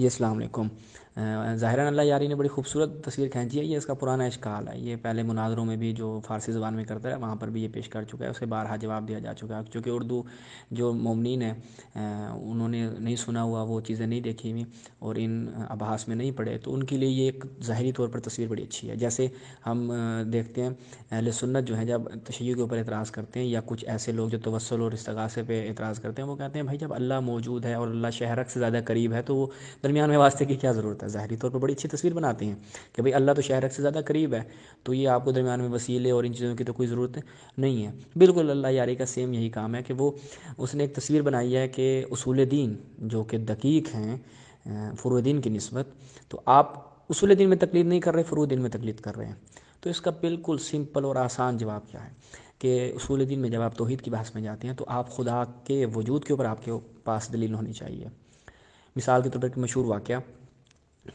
जी अलैक्म ज़ाहिर अल्लाह यारी ने बड़ी खूबसूरत तस्वीर खींची है ये इसका पुराना इश्काल है ये पहले मुनाजरों में भी जो फ़ारसी ज़बान में करता है वहाँ पर भी ये पेश कर चुका है उसे बारहा जवाब दिया जा चुका है क्योंकि उर्दू जो ममनिन है उन्होंने नहीं सुना हुआ वो चीज़ें नहीं देखी हुई और इन अभास में नहीं पढ़े तो उनके लिए ये एक ज़ाहरी तौर पर तस्वीर बड़ी अच्छी है जैसे हम देखते हैं अहल सुन्नत जो है जब तशै के ऊपर एतराज़ करते हैं या कुछ ऐसे लोग जो तवसल और इसगासे पर एतराज़ करते हैं वो कहते हैं भाई जब अल्लाह मौजूद है और अल्लाह शहरक से ज़्यादा करीब है तो वो दरमियान में वास्ते की क्या ज़रूरत है है ज़ाहरी तौर पर बड़ी अच्छी तस्वीर बनाते हैं कि भाई अल्लाह तो शहरक से ज़्यादा करीब है तो ये आपको दरमियान में वसीले और इन चीज़ों की तो कोई ज़रूरत नहीं है बिल्कुल अल्लाह यारी का सेम यही काम है कि वो उसने एक तस्वीर बनाई है कि असूल दीन जो कि दकीक हैं फ़रुद्दीन की नस्बत तो आप उसूल दिन में तकलीद नहीं कर रहे फ़रूद दिन में तकलीद कर रहे हैं तो इसका बिल्कुल सिंपल और आसान जवाब क्या है कि उसूल दिन में जब आप तोहद की बहस में जाते हैं तो आप खुदा के वजूद के ऊपर आपके पास दलील होनी चाहिए मिसाल के तौर पर एक मशहूर वाक़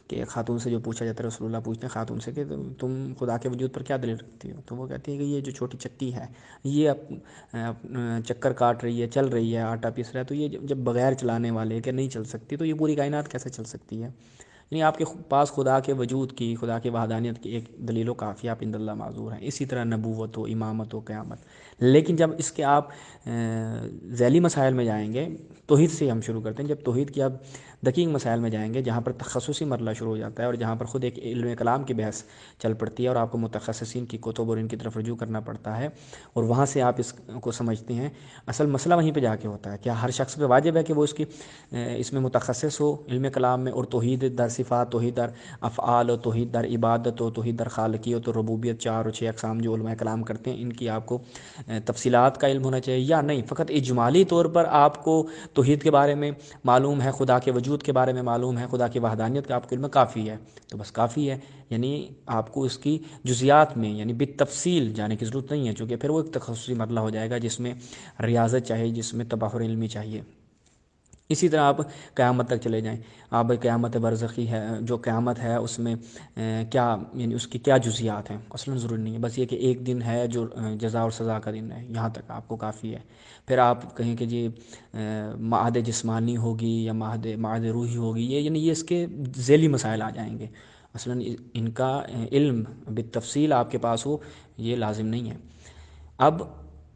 कि खातून से जो पूछा जाता है रसोल्ला पूछते हैं खातून से कि तुम खुदा के वजूद पर क्या दलील रखती हो तो वो कहती है कि ये जो छोटी चक्की है ये अप, अप, चक्कर काट रही है चल रही है आटा पीस रहा है तो ये जब बगैर चलाने वाले के नहीं चल सकती तो ये पूरी कायनात कैसे चल सकती है यानी आपके पास खुदा के वजूद की खुदा के वहदानियत की एक दलीलो काफ़ी आप इंदल्ला माजूर हैं इसी तरह नबूवत हो इमामत हो क़्यामत लेकिन जब इसके आप जैली मसाइल में जाएंगे तोहद से हम शुरू करते हैं जब तोहद की आप दकीक मसाइल में जाएंगे जहाँ पर तखसूसी मरला शुरू हो जाता है और जहाँ पर ख़ुद एक इल्म कलाम की बहस चल पड़ती है और आपको मुतखसिन की कुतुब और इनकी तरफ रजू करना पड़ता है और वहाँ से आप इसको समझते हैं असल मसला वहीं पर जाके होता है क्या हर शख्स पर वाजिब है कि वो इसकी इसमें मुतखस हो इल्म कलाम में और तोहद दर सिफ़ा तोहद दर अफ़ाल तोहद दर इबादत हो तोहद दर खालकी हो तो रबूबियत चार और छः अकसाम जो कलाम करते हैं इनकी आपको तफसीत का इल्म होना चाहिए या नहीं फ़कत इजमाली तौर पर आपको तोहद के बारे में मालूम है खुदा के वजूद वजूद के बारे में मालूम है खुदा की वहदानियत का आपको में काफ़ी है तो बस काफ़ी है यानी आपको इसकी जुजियात में यानी बित तफसील जाने की ज़रूरत नहीं है चूँकि फिर वो एक तखसी मरला हो जाएगा जिसमें रियाजत चाहिए जिसमें तबाहर इलमी चाहिए इसी तरह आप क़्यामत तक चले जाएं आप क़्यामत बरज़ख़ी है जो क़्यामत है उसमें क्या यानी उसकी क्या जुजियात हैं असल ज़रूरी नहीं है बस ये कि एक दिन है जो जजा और सज़ा का दिन है यहाँ तक आपको काफ़ी है फिर आप कहें कि जी माद जिस्मानी होगी या माद माद रूही होगी ये यानी ये इसके झेली मसाइल आ जाएंगे असल इनका इल्म तफसील आपके पास हो ये लाजिम नहीं है अब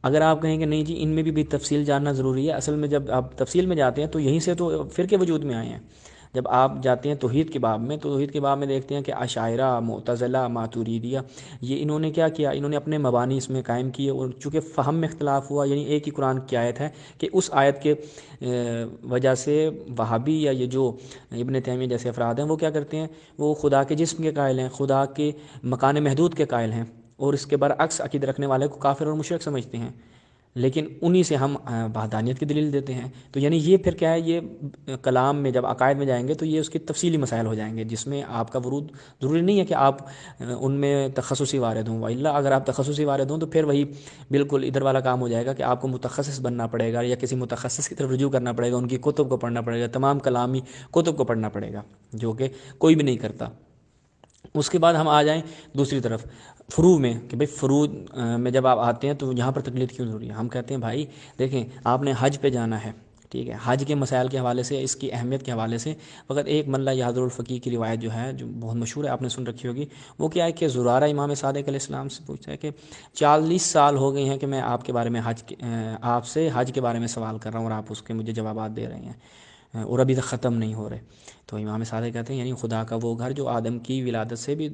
अगर आप कहें कि नहीं जी इनमें भी, भी तफसील जानना ज़रूरी है असल में जब आप तफसील में जाते हैं तो यहीं से तो फिर के वजूद में आए हैं जब आप जाते हैं तोहहीद के बाब में तो तोहहीद के बाब में देखते हैं कि अशायरा मोतज़ला मातूरीदिया ये इन्होंने क्या किया इन्होंने अपने मबानी इसमें कायम किए और चूँकि फ़हम में इख्तलाफ हुआ यानी एक ही कुरान की आयत है कि उस आयत के वजह से वहाबी या ये जो इबन तैमिया जैसे अफराद हैं वो क्या करते हैं वो खुदा के जिसम के कायल हैं खुदा के मकान महदूद के कायल हैं और इसके बरअक्स अकीद रखने वाले को काफिर और मुशरक समझते हैं लेकिन उन्हीं से हम बहदानियत की दलील देते हैं तो यानी ये फिर क्या है ये कलाम में जब अकायद में जाएंगे तो ये उसके तफसीली मसाइल हो जाएंगे जिसमें आपका वरूद ज़रूरी नहीं है कि आप उनमें तखसूसी वारद हों वाला अगर आप तखसूसी वारद हों तो फिर वही बिल्कुल इधर वाला काम हो जाएगा कि आपको मुतखस बनना पड़ेगा या किसी मुतखस की तरफ रजू करना पड़ेगा उनकी कुतुब को पढ़ना पड़ेगा तमाम कलामी कुतुब को पढ़ना पड़ेगा जो कि कोई भी नहीं करता उसके बाद हम आ जाएं दूसरी तरफ फ्रू में कि भाई फ्रू में जब आप आते हैं तो यहाँ पर तकलीफ क्यों ज़रूरी है हम कहते हैं भाई देखें आपने हज पे जाना है ठीक है हज के मसाइल के हवाले से इसकी अहमियत के हवाले से मगर एक मल्ला यादुलफ़ी की रिवायत जो है जो बहुत मशहूर है आपने सुन रखी होगी वो क्या है कि जुरारा इमाम सादक इस्लाम से पूछता है कि चालीस साल हो गए हैं कि मैं आपके बारे में हज आपसे हज के बारे में सवाल कर रहा हूँ और आप उसके मुझे जवाब दे रहे हैं और अभी तक ख़त्म नहीं हो रहे तो इमाम सादे कहते हैं यानी खुदा का वो घर जो आदम की विलादत से भी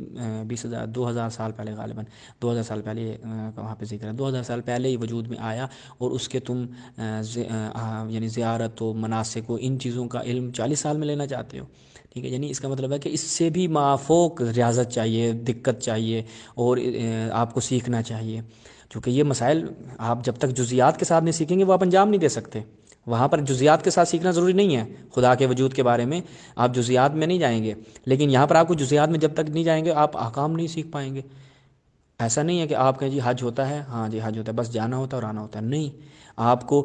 बीस हज़ार दो हज़ार साल पहले गालिबा दो हज़ार साल पहले का वहाँ पर जिक्र है दो हज़ार साल पहले ही वजूद में आया और उसके तुम यानी ज़्यारत हो मनासिक व इन चीज़ों का इल्म चालीस साल में लेना चाहते हो ठीक है यानी इसका मतलब है कि इससे भी माफोक रियाजत चाहिए दिक्कत चाहिए और आपको सीखना चाहिए क्योंकि ये मसाइल आप जब तक जुजियात के साथ नहीं सीखेंगे वो आप अंजाम नहीं दे सकते वहाँ पर जुजियात के साथ सीखना ज़रूरी नहीं है खुदा के वजूद के बारे में आप जुजियात में नहीं जाएंगे लेकिन यहाँ पर आपको जुजियात में जब तक नहीं जाएंगे आप आकाम नहीं सीख पाएंगे ऐसा नहीं है कि आप कहें जी हज होता है हाँ जी हज होता है बस जाना होता है और आना होता है नहीं आपको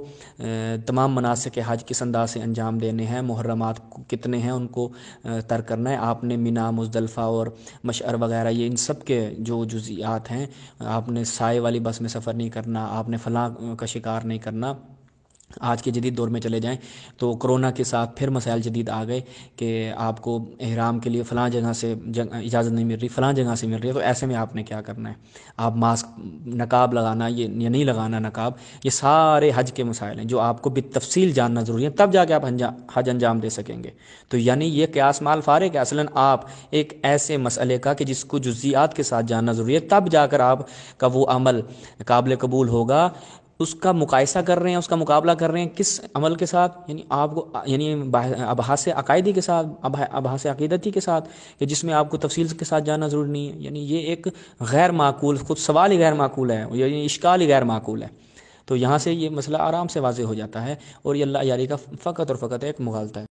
तमाम के हज किस अंदाज से अंजाम देने हैं मुहर्रमात कितने हैं उनको तर्क करना है आपने मिना मुजदलफ़ा और मशर वगैरह ये इन सब के जो जुजियात हैं आपने साय वाली बस में सफ़र नहीं करना आपने फलाँ का शिकार नहीं करना आज के जदीद दौर में चले जाएं तो कोरोना के साथ फिर मसाइल जदीद आ गए कि आपको अहराम के लिए फ़लाँ जगह से जग, इजाज़त नहीं मिल रही फ़लाँ जगह से मिल रही है तो ऐसे में आपने क्या करना है आप मास्क नकाब लगाना ये या नहीं लगाना नकाब ये सारे हज के मसाइल हैं जो आपको तफसील जानना ज़रूरी है तब जाके आप हज अंजाम दे सकेंगे तो यानी ये क्यास माल फ़ारग के असला आप एक ऐसे मसले का कि जिसको जुजियात के साथ जानना ज़रूरी है तब जाकर आपका वो अमल काबिल कबूल होगा उसका मुकायसा कर रहे हैं उसका मुकाबला कर रहे हैं किस अमल के साथ यानी आपको यानी अबहास अकायदे के साथ अबहास अकीदती के साथ कि जिसमें आपको तफसील के साथ जाना ज़रूरी नहीं है यानी ये एक गैर माकूल खुद सवाल ही गैर माकूल है यानी इश्काल ही गैर माकूल है तो यहाँ से ये मसला आराम से वाजे हो जाता है और ये अल्लाह यारी का फ़कत और फ़कत एक मुगालता है